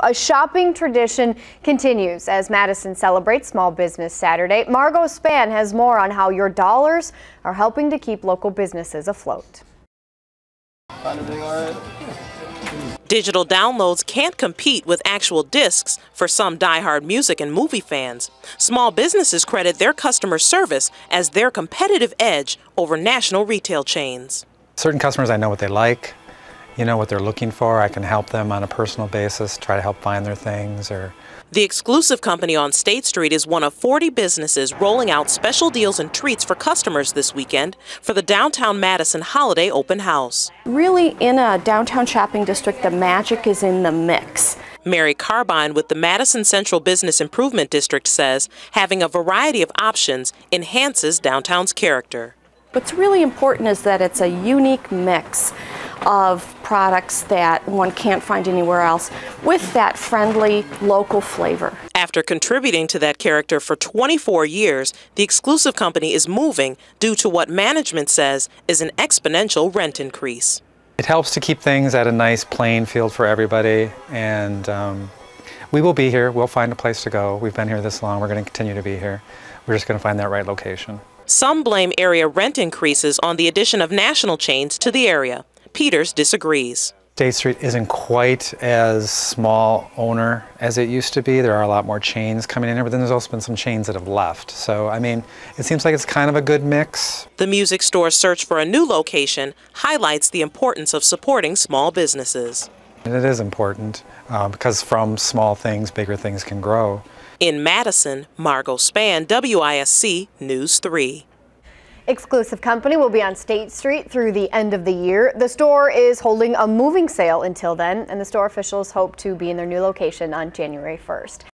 A shopping tradition continues as Madison celebrates Small Business Saturday. Margot Span has more on how your dollars are helping to keep local businesses afloat. Digital downloads can't compete with actual discs for some diehard music and movie fans. Small businesses credit their customer service as their competitive edge over national retail chains. Certain customers, I know what they like you know what they're looking for. I can help them on a personal basis, try to help find their things or the exclusive company on State Street is one of 40 businesses rolling out special deals and treats for customers this weekend for the downtown Madison holiday open house. Really, in a downtown shopping district, the magic is in the mix. Mary Carbine with the Madison Central Business Improvement District says having a variety of options enhances downtown's character. What's really important is that it's a unique mix of products that one can't find anywhere else with that friendly local flavor. After contributing to that character for 24 years, the exclusive company is moving due to what management says is an exponential rent increase. It helps to keep things at a nice playing field for everybody and um, we will be here. We'll find a place to go. We've been here this long. We're going to continue to be here. We're just going to find that right location. Some blame area rent increases on the addition of national chains to the area. Peters disagrees. State Street isn't quite as small owner as it used to be. There are a lot more chains coming in here, but then there's also been some chains that have left. So, I mean, it seems like it's kind of a good mix. The music store's search for a new location highlights the importance of supporting small businesses. it is important uh, because from small things, bigger things can grow. In Madison, Margot Span, WISC News 3. Exclusive Company will be on State Street through the end of the year. The store is holding a moving sale until then, and the store officials hope to be in their new location on January 1st.